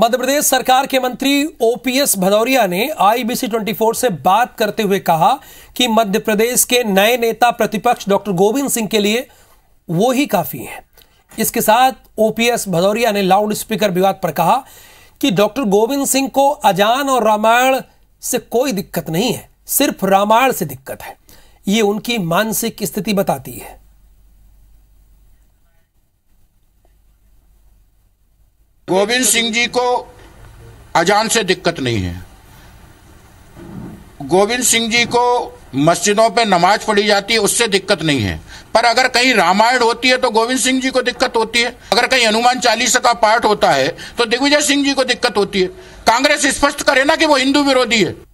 मध्य प्रदेश सरकार के मंत्री ओपीएस भदौरिया ने आईबीसी 24 से बात करते हुए कहा कि मध्य प्रदेश के नए नेता प्रतिपक्ष डॉक्टर गोविंद सिंह के लिए वो ही काफी हैं इसके साथ ओपीएस भदौरिया ने लाउड स्पीकर विवाद पर कहा कि डॉक्टर गोविंद सिंह को अजान और रामायण से कोई दिक्कत नहीं है सिर्फ रामायण से दिक्कत है ये उनकी मानसिक स्थिति बताती है गोविंद सिंह जी को अजान से दिक्कत नहीं है गोविंद सिंह जी को मस्जिदों पे नमाज पढ़ी जाती है उससे दिक्कत नहीं है पर अगर कहीं रामायण होती है तो गोविंद सिंह जी को दिक्कत होती है अगर कहीं हनुमान चालीसा का पाठ होता है तो दिग्विजय सिंह जी को दिक्कत होती है कांग्रेस स्पष्ट करे ना कि वो हिंदू विरोधी है